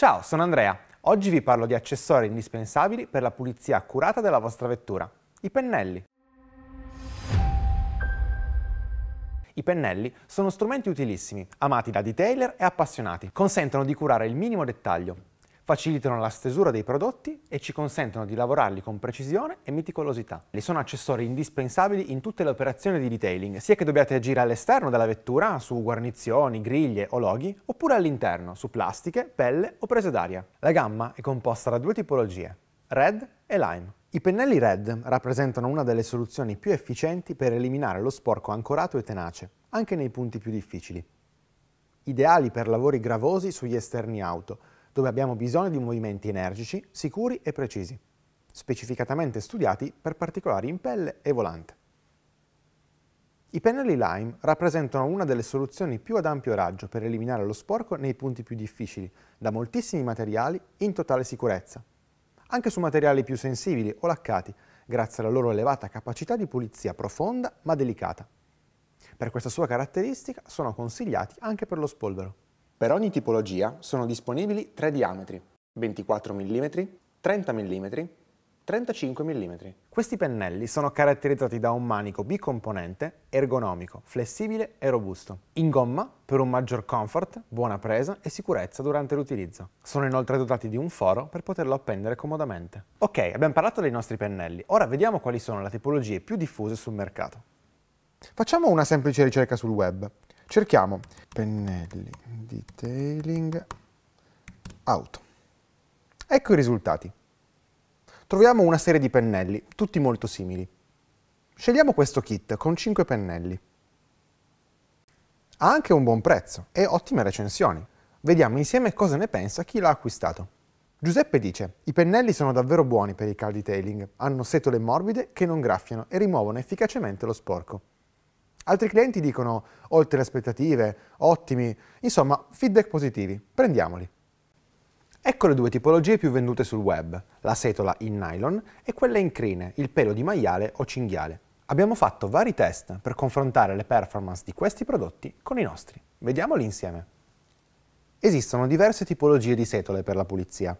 Ciao, sono Andrea. Oggi vi parlo di accessori indispensabili per la pulizia accurata della vostra vettura, i pennelli. I pennelli sono strumenti utilissimi, amati da detailer e appassionati. Consentono di curare il minimo dettaglio, facilitano la stesura dei prodotti e ci consentono di lavorarli con precisione e meticolosità. Li sono accessori indispensabili in tutte le operazioni di detailing, sia che dobbiate agire all'esterno della vettura, su guarnizioni, griglie o loghi, oppure all'interno, su plastiche, pelle o prese d'aria. La gamma è composta da due tipologie, red e lime. I pennelli RED rappresentano una delle soluzioni più efficienti per eliminare lo sporco ancorato e tenace, anche nei punti più difficili. Ideali per lavori gravosi sugli esterni auto, dove abbiamo bisogno di movimenti energici, sicuri e precisi, specificatamente studiati per particolari in pelle e volante. I pennelli lime rappresentano una delle soluzioni più ad ampio raggio per eliminare lo sporco nei punti più difficili, da moltissimi materiali in totale sicurezza, anche su materiali più sensibili o laccati, grazie alla loro elevata capacità di pulizia profonda ma delicata. Per questa sua caratteristica sono consigliati anche per lo spolvero. Per ogni tipologia sono disponibili tre diametri, 24 mm, 30 mm, 35 mm. Questi pennelli sono caratterizzati da un manico bicomponente, ergonomico, flessibile e robusto. In gomma per un maggior comfort, buona presa e sicurezza durante l'utilizzo. Sono inoltre dotati di un foro per poterlo appendere comodamente. Ok, abbiamo parlato dei nostri pennelli, ora vediamo quali sono le tipologie più diffuse sul mercato. Facciamo una semplice ricerca sul web. Cerchiamo pennelli detailing auto. Ecco i risultati. Troviamo una serie di pennelli, tutti molto simili. Scegliamo questo kit con 5 pennelli. Ha anche un buon prezzo e ottime recensioni. Vediamo insieme cosa ne pensa chi l'ha acquistato. Giuseppe dice, i pennelli sono davvero buoni per i car detailing, hanno setole morbide che non graffiano e rimuovono efficacemente lo sporco. Altri clienti dicono oltre le aspettative, ottimi, insomma feedback positivi, prendiamoli. Ecco le due tipologie più vendute sul web, la setola in nylon e quella in crine, il pelo di maiale o cinghiale. Abbiamo fatto vari test per confrontare le performance di questi prodotti con i nostri. Vediamoli insieme. Esistono diverse tipologie di setole per la pulizia.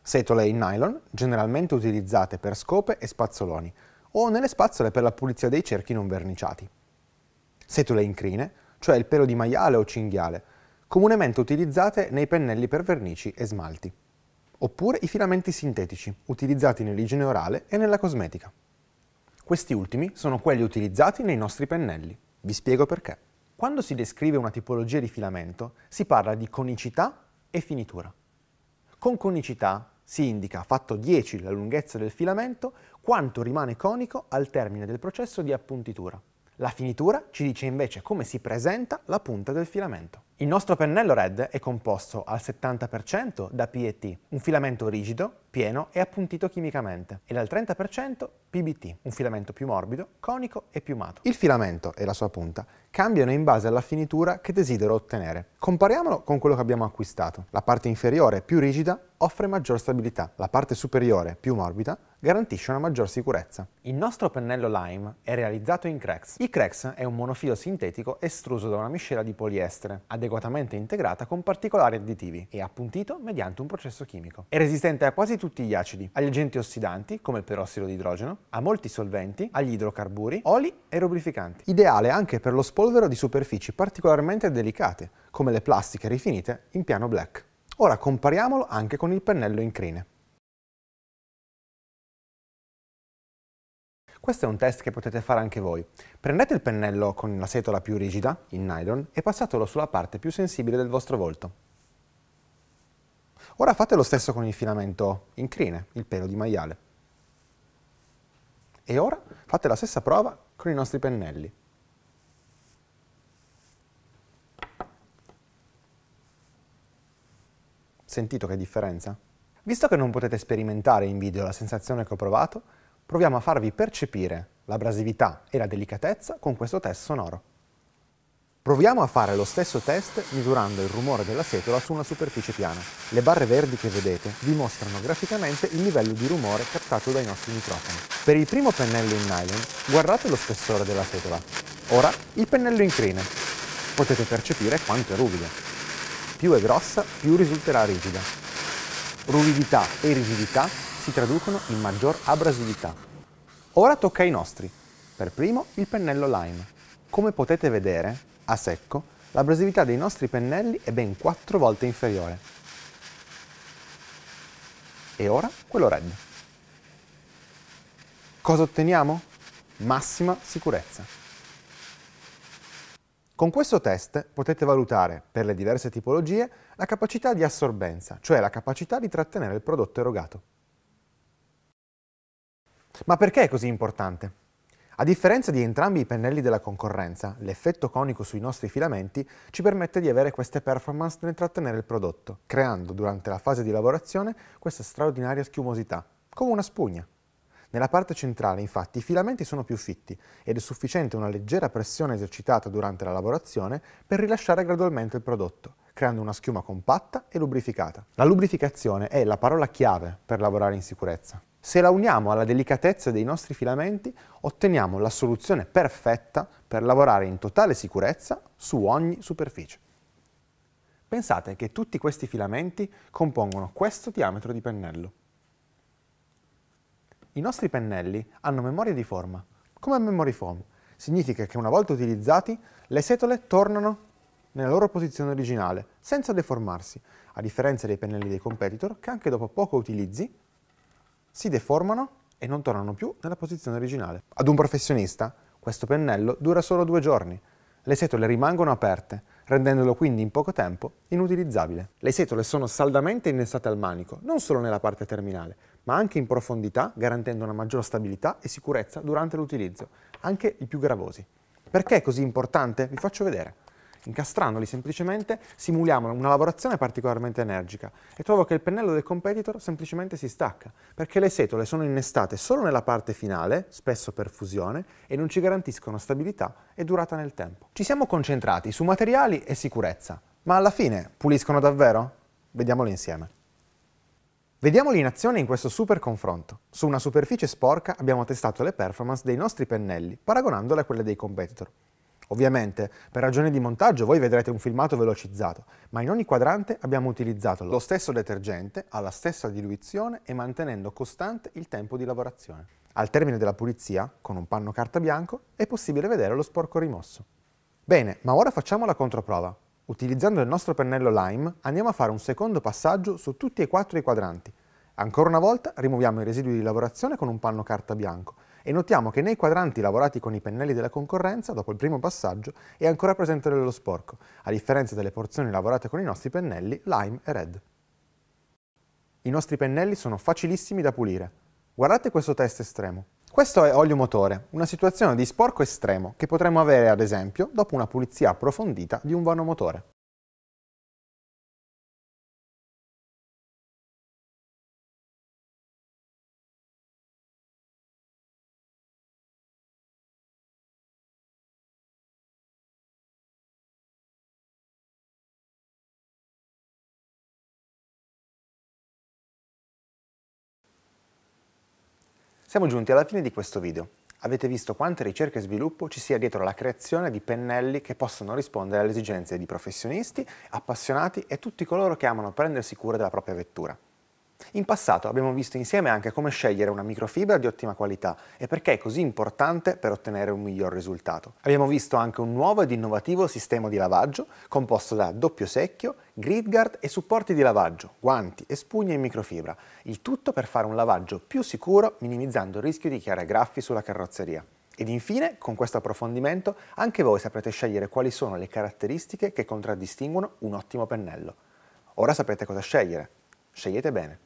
Setole in nylon, generalmente utilizzate per scope e spazzoloni, o nelle spazzole per la pulizia dei cerchi non verniciati setole incrine, cioè il pelo di maiale o cinghiale, comunemente utilizzate nei pennelli per vernici e smalti. Oppure i filamenti sintetici, utilizzati nell'igiene orale e nella cosmetica. Questi ultimi sono quelli utilizzati nei nostri pennelli. Vi spiego perché. Quando si descrive una tipologia di filamento, si parla di conicità e finitura. Con conicità si indica, fatto 10 la lunghezza del filamento, quanto rimane conico al termine del processo di appuntitura. La finitura ci dice invece come si presenta la punta del filamento. Il nostro pennello RED è composto al 70% da PET, un filamento rigido, pieno e appuntito chimicamente, e al 30% PBT, un filamento più morbido, conico e piumato. Il filamento e la sua punta cambiano in base alla finitura che desidero ottenere. Compariamolo con quello che abbiamo acquistato. La parte inferiore, più rigida, offre maggior stabilità. La parte superiore, più morbida, garantisce una maggior sicurezza. Il nostro pennello Lime è realizzato in Crex. I Crex è un monofilo sintetico estruso da una miscela di poliestere, adeguato adeguatamente integrata con particolari additivi e appuntito mediante un processo chimico. È resistente a quasi tutti gli acidi, agli agenti ossidanti come il perossido di idrogeno, a molti solventi, agli idrocarburi, oli e rubrificanti. Ideale anche per lo spolvero di superfici particolarmente delicate come le plastiche rifinite in piano black. Ora compariamolo anche con il pennello in crine. Questo è un test che potete fare anche voi. Prendete il pennello con la setola più rigida, in nylon, e passatelo sulla parte più sensibile del vostro volto. Ora fate lo stesso con il filamento in crine, il pelo di maiale. E ora fate la stessa prova con i nostri pennelli. Sentito che differenza? Visto che non potete sperimentare in video la sensazione che ho provato, proviamo a farvi percepire l'abrasività e la delicatezza con questo test sonoro. Proviamo a fare lo stesso test misurando il rumore della setola su una superficie piana. Le barre verdi che vedete dimostrano graficamente il livello di rumore captato dai nostri microfoni. Per il primo pennello in nylon guardate lo spessore della setola. Ora il pennello in crine. Potete percepire quanto è ruvido. Più è grossa, più risulterà rigida. Ruvidità e rigidità si traducono in maggior abrasività. Ora tocca ai nostri. Per primo il pennello lime. Come potete vedere, a secco, l'abrasività dei nostri pennelli è ben 4 volte inferiore. E ora quello red. Cosa otteniamo? Massima sicurezza. Con questo test potete valutare, per le diverse tipologie, la capacità di assorbenza, cioè la capacità di trattenere il prodotto erogato. Ma perché è così importante? A differenza di entrambi i pennelli della concorrenza, l'effetto conico sui nostri filamenti ci permette di avere queste performance nel trattenere il prodotto, creando durante la fase di lavorazione questa straordinaria schiumosità, come una spugna. Nella parte centrale, infatti, i filamenti sono più fitti ed è sufficiente una leggera pressione esercitata durante la lavorazione per rilasciare gradualmente il prodotto, creando una schiuma compatta e lubrificata. La lubrificazione è la parola chiave per lavorare in sicurezza. Se la uniamo alla delicatezza dei nostri filamenti, otteniamo la soluzione perfetta per lavorare in totale sicurezza su ogni superficie. Pensate che tutti questi filamenti compongono questo diametro di pennello. I nostri pennelli hanno memoria di forma, come memory foam. Significa che una volta utilizzati, le setole tornano nella loro posizione originale, senza deformarsi, a differenza dei pennelli dei competitor che anche dopo poco utilizzi si deformano e non tornano più nella posizione originale. Ad un professionista questo pennello dura solo due giorni. Le setole rimangono aperte, rendendolo quindi in poco tempo inutilizzabile. Le setole sono saldamente innestate al manico, non solo nella parte terminale, ma anche in profondità, garantendo una maggior stabilità e sicurezza durante l'utilizzo, anche i più gravosi. Perché è così importante? Vi faccio vedere incastrandoli semplicemente simuliamo una lavorazione particolarmente energica e trovo che il pennello del competitor semplicemente si stacca, perché le setole sono innestate solo nella parte finale, spesso per fusione, e non ci garantiscono stabilità e durata nel tempo. Ci siamo concentrati su materiali e sicurezza, ma alla fine puliscono davvero? Vediamoli insieme. Vediamoli in azione in questo super confronto. Su una superficie sporca abbiamo testato le performance dei nostri pennelli, paragonandole a quelle dei competitor. Ovviamente, per ragioni di montaggio voi vedrete un filmato velocizzato, ma in ogni quadrante abbiamo utilizzato lo stesso detergente alla stessa diluizione e mantenendo costante il tempo di lavorazione. Al termine della pulizia, con un panno carta bianco, è possibile vedere lo sporco rimosso. Bene, ma ora facciamo la controprova. Utilizzando il nostro pennello lime andiamo a fare un secondo passaggio su tutti e quattro i quadranti. Ancora una volta rimuoviamo i residui di lavorazione con un panno carta bianco e notiamo che nei quadranti lavorati con i pennelli della concorrenza, dopo il primo passaggio, è ancora presente dello sporco, a differenza delle porzioni lavorate con i nostri pennelli lime e red. I nostri pennelli sono facilissimi da pulire. Guardate questo test estremo. Questo è olio motore, una situazione di sporco estremo che potremmo avere ad esempio dopo una pulizia approfondita di un vano motore. Siamo giunti alla fine di questo video. Avete visto quante ricerche e sviluppo ci sia dietro la creazione di pennelli che possano rispondere alle esigenze di professionisti, appassionati e tutti coloro che amano prendersi cura della propria vettura. In passato abbiamo visto insieme anche come scegliere una microfibra di ottima qualità e perché è così importante per ottenere un miglior risultato. Abbiamo visto anche un nuovo ed innovativo sistema di lavaggio composto da doppio secchio, grid guard e supporti di lavaggio, guanti e spugne in microfibra, il tutto per fare un lavaggio più sicuro minimizzando il rischio di chiare graffi sulla carrozzeria. Ed infine, con questo approfondimento, anche voi saprete scegliere quali sono le caratteristiche che contraddistinguono un ottimo pennello. Ora sapete cosa scegliere. Scegliete bene.